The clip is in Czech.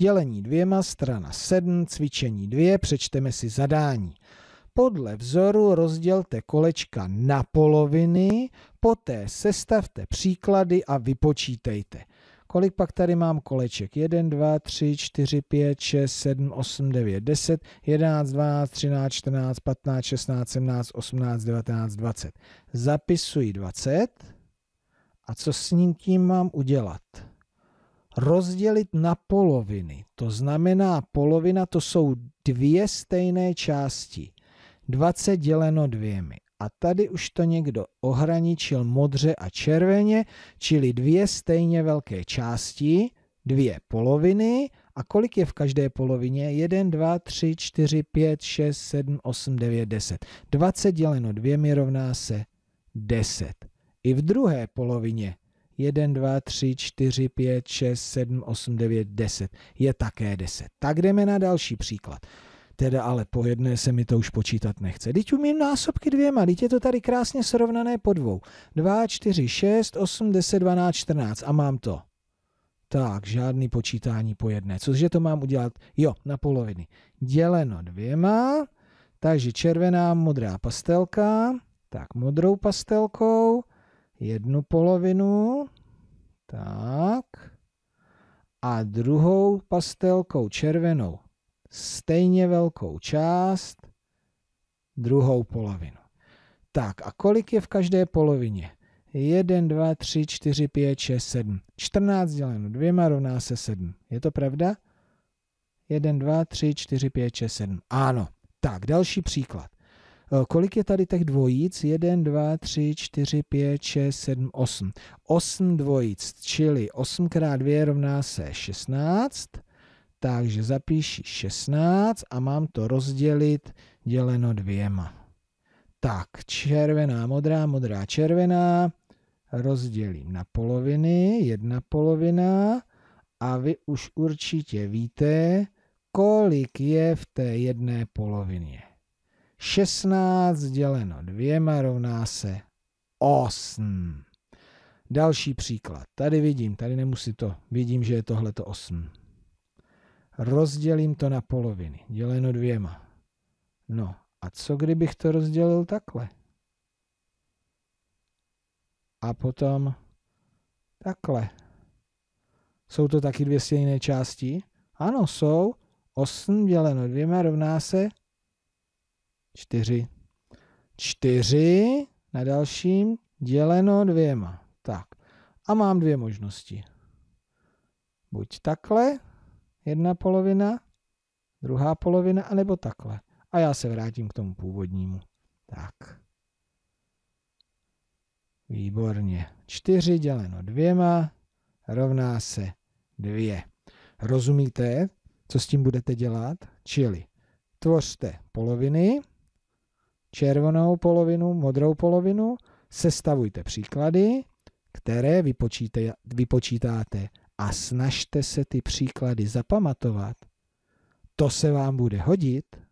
dělení dvěma, strana 7, cvičení 2, přečteme si zadání. Podle vzoru rozdělte kolečka na poloviny, poté sestavte příklady a vypočítejte. Kolik pak tady mám koleček? 1, 2, 3, 4, 5, 6, 7, 8, 9, 10, 11, 12, 13, 14, 15, 16, 17, 18, 19, 20. Zapisuji 20. A co s ním tím mám udělat? rozdělit na poloviny. To znamená, polovina to jsou dvě stejné části. 20 děleno dvěmi. A tady už to někdo ohraničil modře a červeně, čili dvě stejně velké části, dvě poloviny. A kolik je v každé polovině? 1, 2, 3, 4, 5, 6, 7, 8, 9, 10. 20 děleno dvěmi rovná se 10. I v druhé polovině 1, 2, 3, 4, 5, 6, 7, 8, 9, 10. Je také 10. Tak jdeme na další příklad. Teda ale po jedné se mi to už počítat nechce. Teď umím násobky dvěma, teď je to tady krásně srovnané po dvou. 2, 4, 6, 8, 10, 12, 14 a mám to. Tak, žádný počítání po jedné. Cože to mám udělat? Jo, na poloviny. Děleno dvěma, takže červená, modrá pastelka, tak modrou pastelkou, jednu polovinu, tak, a druhou pastelkou červenou stejně velkou část, druhou polovinu. Tak a kolik je v každé polovině? 1, 2, 3, 4, 5, 6, 7. 14 děleno dvěma rovná se 7. Je to pravda? 1, 2, 3, 4, 5, 6, 7. Ano. Tak, další příklad. Eh, kolik je tady těch dvojic? 1, 2, 3, 4, 5, 6, 7, 8. 8 dvojic, čili 8 x 2 rovná se 16. Takže zapíši 16 a mám to rozdělit děleno dvěma. Tak, červená, modrá, modrá, červená, rozdělím na poloviny, jedna polovina a vy už určitě víte, kolik je v té jedné polovině. 16 děleno dvěma rovná se 8. Další příklad. Tady vidím, tady nemusí to, vidím, že je to 8. Rozdělím to na poloviny, děleno dvěma. No a co kdybych to rozdělil takhle? A potom takhle. Jsou to taky dvě stejné části? Ano, jsou. 8 děleno dvěma rovná se 4. 4 na dalším děleno dvěma. Tak. A mám dvě možnosti. Buď takhle, jedna polovina, druhá polovina, anebo takhle. A já se vrátím k tomu původnímu. Tak. Výborně. čtyři děleno dvěma rovná se dvě, Rozumíte, co s tím budete dělat? Čili tvořte poloviny, červenou polovinu, modrou polovinu, sestavujte příklady, které vypočítáte a snažte se ty příklady zapamatovat. To se vám bude hodit.